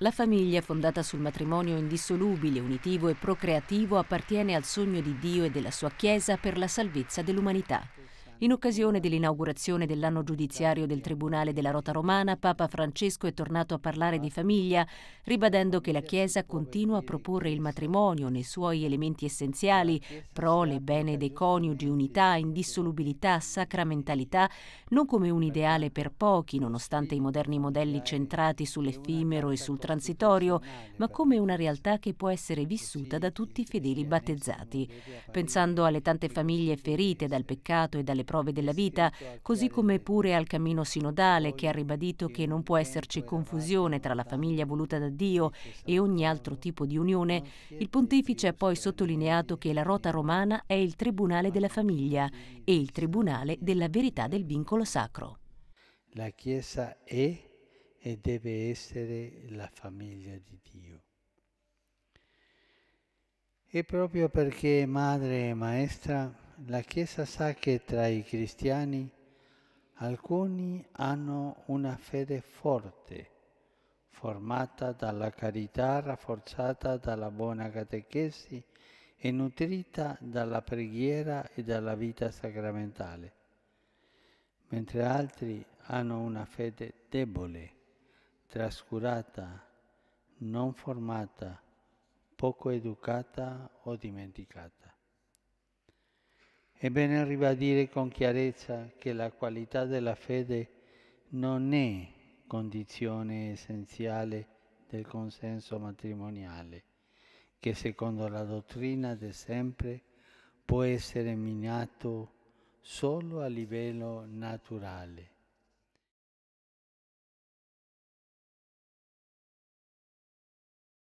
La famiglia, fondata sul matrimonio indissolubile, unitivo e procreativo, appartiene al sogno di Dio e della sua Chiesa per la salvezza dell'umanità. In occasione dell'inaugurazione dell'anno giudiziario del Tribunale della Rota Romana, Papa Francesco è tornato a parlare di famiglia, ribadendo che la Chiesa continua a proporre il matrimonio nei suoi elementi essenziali, prole, bene dei coniugi, unità, indissolubilità, sacramentalità, non come un ideale per pochi, nonostante i moderni modelli centrati sull'effimero e sul transitorio, ma come una realtà che può essere vissuta da tutti i fedeli battezzati. Pensando alle tante famiglie ferite dal peccato e dalle prove della vita, così come pure al cammino sinodale che ha ribadito che non può esserci confusione tra la famiglia voluta da Dio e ogni altro tipo di unione, il pontefice ha poi sottolineato che la rota romana è il tribunale della famiglia e il tribunale della verità del vincolo sacro. La Chiesa è e deve essere la famiglia di Dio. E proprio perché madre e maestra la Chiesa sa che tra i cristiani alcuni hanno una fede forte, formata dalla carità, rafforzata dalla buona catechesi e nutrita dalla preghiera e dalla vita sacramentale, mentre altri hanno una fede debole, trascurata, non formata, poco educata o dimenticata. È bene ribadire con chiarezza che la qualità della fede non è condizione essenziale del consenso matrimoniale, che secondo la dottrina del sempre può essere minato solo a livello naturale.